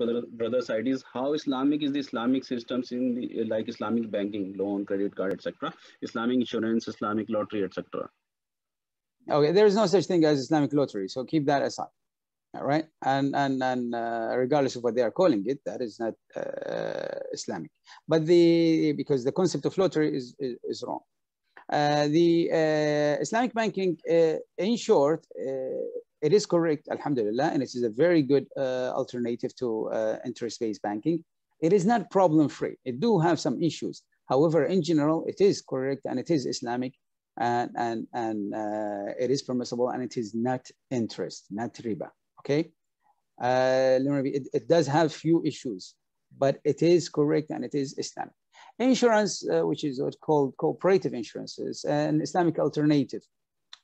Brother's brother side is how Islamic is the Islamic systems in the, like Islamic banking, loan, credit card, etc. Islamic insurance, Islamic lottery, etc. Okay, there is no such thing as Islamic lottery, so keep that aside. All right, and and and uh, regardless of what they are calling it, that is not uh, Islamic. But the because the concept of lottery is is, is wrong. Uh, the uh, Islamic banking, in uh, short, uh, it is correct, alhamdulillah, and it is a very good uh, alternative to uh, interest-based banking. It is not problem-free. It do have some issues. However, in general, it is correct and it is Islamic and, and, and uh, it is permissible and it is not interest, not riba, okay? Uh, it, it, does have few issues, but it is correct and it is Islamic. Insurance, uh, which is what's called cooperative insurances, an Islamic alternative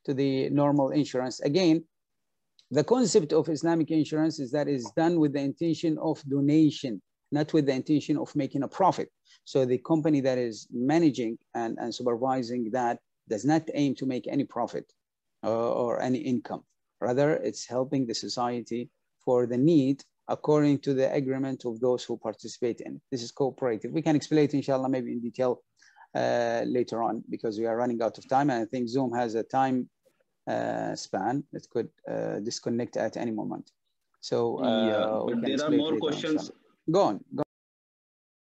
to the normal insurance. Again, the concept of Islamic insurance is that it's done with the intention of donation, not with the intention of making a profit. So the company that is managing and, and supervising that does not aim to make any profit uh, or any income. Rather, it's helping the society for the need according to the agreement of those who participate in. This is cooperative. We can explain it, inshallah, maybe in detail uh, later on because we are running out of time. And I think Zoom has a time uh, span. It could uh, disconnect at any moment. So yeah, uh, but there are more questions. On. Go on. Go